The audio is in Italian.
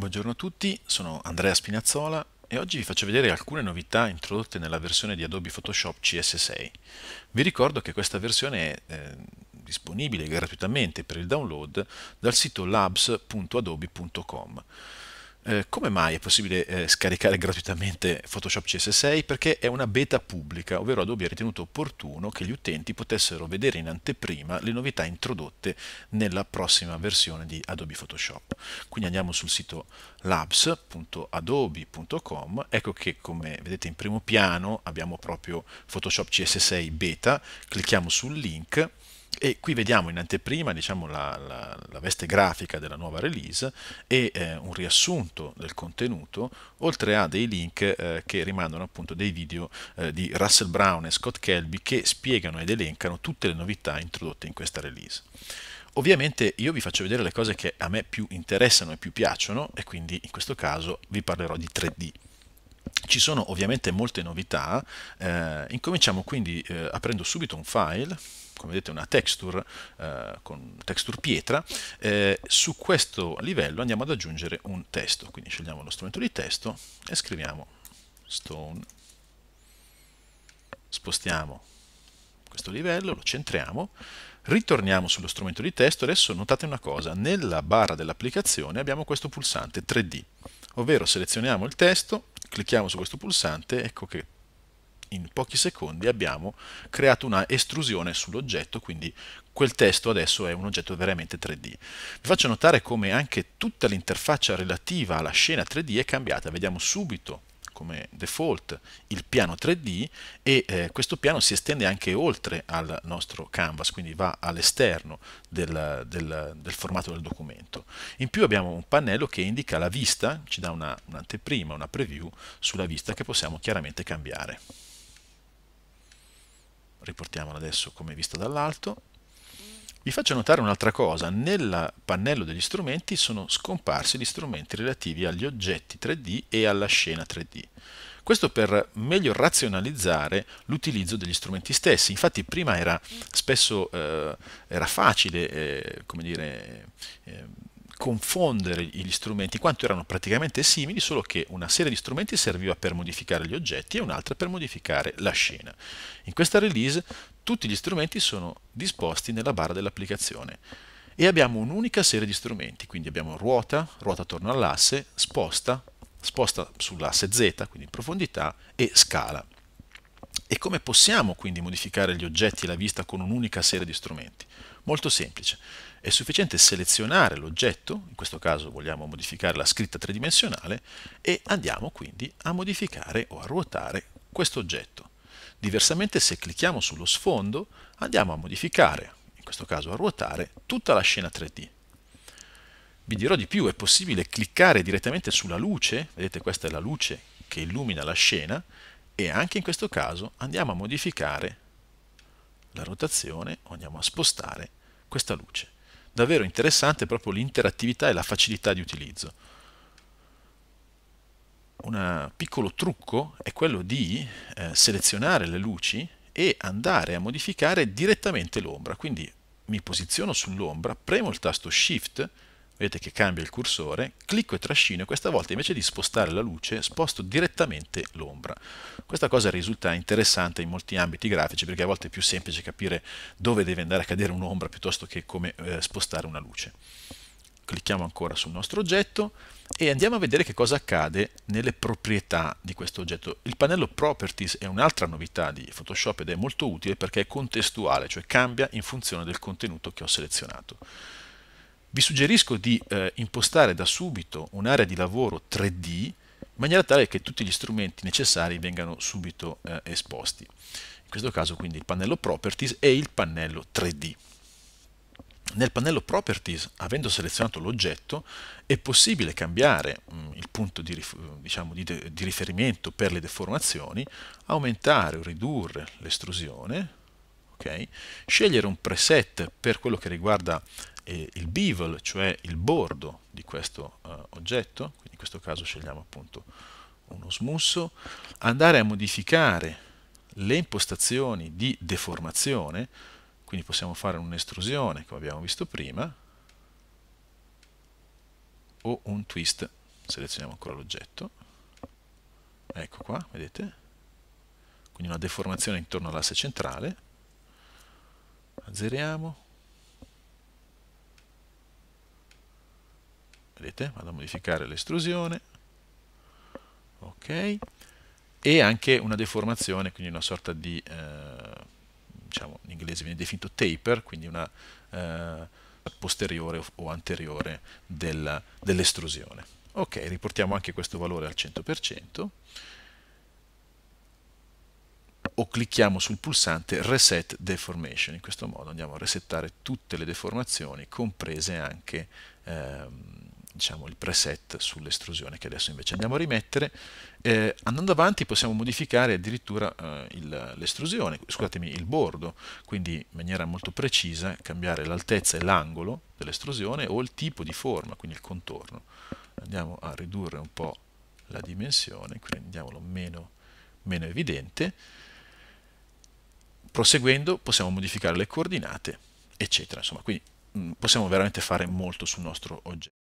Buongiorno a tutti, sono Andrea Spinazzola e oggi vi faccio vedere alcune novità introdotte nella versione di Adobe Photoshop CS6. Vi ricordo che questa versione è eh, disponibile gratuitamente per il download dal sito labs.adobe.com. Eh, come mai è possibile eh, scaricare gratuitamente Photoshop CS6? Perché è una beta pubblica, ovvero Adobe ha ritenuto opportuno che gli utenti potessero vedere in anteprima le novità introdotte nella prossima versione di Adobe Photoshop. Quindi andiamo sul sito labs.adobe.com, ecco che come vedete in primo piano abbiamo proprio Photoshop CS6 beta, clicchiamo sul link e qui vediamo in anteprima diciamo, la, la, la, veste grafica della nuova release e eh, un riassunto del contenuto, oltre a dei link eh, che rimandano appunto dei video eh, di Russell Brown e Scott Kelby che spiegano ed elencano tutte le novità introdotte in questa release. Ovviamente io vi faccio vedere le cose che a me più interessano e più piacciono e quindi in questo caso vi parlerò di 3D. Ci sono ovviamente molte novità, eh, incominciamo quindi eh, aprendo subito un file come vedete una texture eh, con texture pietra, eh, su questo livello andiamo ad aggiungere un testo, quindi scegliamo lo strumento di testo e scriviamo stone, spostiamo questo livello, lo centriamo, ritorniamo sullo strumento di testo, adesso notate una cosa, nella barra dell'applicazione abbiamo questo pulsante 3D, ovvero selezioniamo il testo, clicchiamo su questo pulsante, ecco che in pochi secondi abbiamo creato una estrusione sull'oggetto, quindi quel testo adesso è un oggetto veramente 3D. Vi faccio notare come anche tutta l'interfaccia relativa alla scena 3D è cambiata, vediamo subito come default il piano 3D e eh, questo piano si estende anche oltre al nostro canvas, quindi va all'esterno del, del, del, formato del documento. In più abbiamo un pannello che indica la vista, ci dà un'anteprima, un una preview sulla vista che possiamo chiaramente cambiare riportiamola adesso come vista dall'alto, vi faccio notare un'altra cosa, nel pannello degli strumenti sono scomparsi gli strumenti relativi agli oggetti 3D e alla scena 3D. Questo per meglio razionalizzare l'utilizzo degli strumenti stessi, infatti prima era spesso eh, era facile eh, come dire, eh, confondere gli strumenti, quanto erano praticamente simili, solo che una serie di strumenti serviva per modificare gli oggetti e un'altra per modificare la scena. In questa release tutti gli strumenti sono disposti nella barra dell'applicazione e abbiamo un'unica serie di strumenti, quindi abbiamo ruota, ruota attorno all'asse, sposta, sposta sull'asse Z, quindi in profondità, e scala. E come possiamo quindi modificare gli oggetti e la vista con un'unica serie di strumenti? Molto semplice. È sufficiente selezionare l'oggetto, in questo caso vogliamo modificare la scritta tridimensionale, e andiamo quindi a modificare o a ruotare questo oggetto. Diversamente se clicchiamo sullo sfondo andiamo a modificare, in questo caso a ruotare, tutta la scena 3D. Vi dirò di più, è possibile cliccare direttamente sulla luce, vedete questa è la luce che illumina la scena, e anche in questo caso andiamo a modificare la rotazione o andiamo a spostare questa luce. Davvero interessante proprio l'interattività e la facilità di utilizzo. Un piccolo trucco è quello di eh, selezionare le luci e andare a modificare direttamente l'ombra. Quindi mi posiziono sull'ombra, premo il tasto Shift vedete che cambia il cursore, clicco e trascino e questa volta invece di spostare la luce sposto direttamente l'ombra. Questa cosa risulta interessante in molti ambiti grafici perché a volte è più semplice capire dove deve andare a cadere un'ombra piuttosto che come eh, spostare una luce. Clicchiamo ancora sul nostro oggetto e andiamo a vedere che cosa accade nelle proprietà di questo oggetto. Il pannello Properties è un'altra novità di Photoshop ed è molto utile perché è contestuale, cioè cambia in funzione del contenuto che ho selezionato vi suggerisco di eh, impostare da subito un'area di lavoro 3D in maniera tale che tutti gli strumenti necessari vengano subito eh, esposti. In questo caso quindi il pannello Properties e il pannello 3D. Nel pannello Properties, avendo selezionato l'oggetto, è possibile cambiare mh, mm, il punto di, diciamo, di, di riferimento per le deformazioni, aumentare o ridurre l'estrusione, Okay. scegliere un preset per quello che riguarda eh, il bevel, cioè il bordo di questo eh, oggetto, quindi in questo caso scegliamo appunto uno smusso, andare a modificare le impostazioni di deformazione, quindi possiamo fare un'estrusione come abbiamo visto prima, o un twist, selezioniamo ancora l'oggetto, ecco qua, vedete? Quindi una deformazione intorno all'asse centrale, azzeriamo, vedete vado a modificare l'estrusione ok e anche una deformazione quindi una sorta di eh, diciamo in inglese viene definito taper quindi una eh, posteriore o anteriore dell'estrusione ok riportiamo anche questo valore al 100% o clicchiamo sul pulsante Reset Deformation. In questo modo andiamo a resettare tutte le deformazioni, comprese anche ehm, diciamo, il preset sull'estrusione che adesso invece andiamo a rimettere. Eh, andando avanti possiamo modificare addirittura eh, l'estrusione, scusatemi, il bordo, quindi in maniera molto precisa cambiare l'altezza e l'angolo dell'estrusione o il tipo di forma, quindi il contorno. Andiamo a ridurre un po' la dimensione, quindi rendiamolo meno, meno evidente. Proseguendo possiamo modificare le coordinate, eccetera. Insomma, quindi mm, possiamo veramente fare molto sul nostro oggetto.